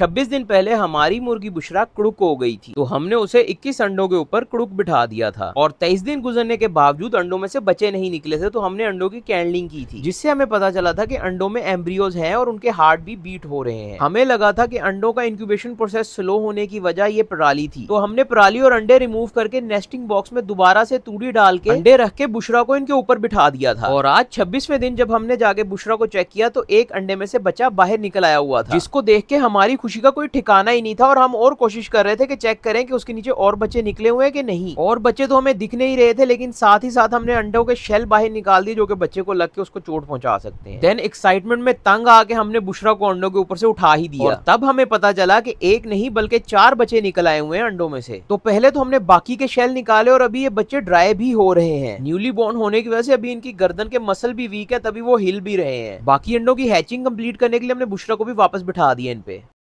26 दिन पहले हमारी मुर्गी बुशरा कुड़ुक हो गई थी तो हमने उसे 21 अंडों के ऊपर कुड़ुक बिठा दिया था और 23 दिन गुजरने के बावजूद अंडों में से बचे नहीं निकले थे तो हमने अंडों की कैंडलिंग की थी जिससे हमें पता चला था कि अंडों में एम्ब्रियोज हैं और उनके हार्ट भी बीट हो रहे हैं हमें लगा था कि अंडों का इंक्यूबेशन प्रोसेस स्लो होने की वजह ये पराली थी तो हमने पराली और अंडे रिमूव करके नेस्टिंग बॉक्स में दोबारा से तूड़ी डाल के अंडे रख के बुशरा को इनके ऊपर बिठा दिया था और आज छब्बीसवें दिन जब हमने जाके बुशरा को चेक किया तो एक अंडे में से बच्चा बाहर निकल आया हुआ था जिसको देख के हमारी खुशी का कोई ठिकाना ही नहीं था और हम और कोशिश कर रहे थे कि चेक करें कि उसके नीचे और बच्चे निकले हुए हैं कि नहीं और बच्चे तो हमें दिख नहीं रहे थे लेकिन साथ ही साथ हमने अंडों के शेल बाहर निकाल दिए जो कि बच्चे को लग के उसको चोट पहुंचा सकते हैं देन एक्साइटमेंट में तंग आके हमने बुशरा को अंडों के ऊपर से उठा ही दिया और तब हमें पता चला की एक नहीं बल्कि चार बच्चे निकल आए हुए हैं अंडों में से तो पहले तो हमने बाकी के शेल निकाले और अभी ये बच्चे ड्राई भी हो रहे हैं न्यूली बॉर्न होने की वजह से अभी इनकी गर्दन के मसल भी वीक है तभी वो हिल भी रहे हैं बाकी अंडों की हैचिंग कम्प्लीट करने के लिए हमने बुशरा को भी वापस बिठा दिया इन पे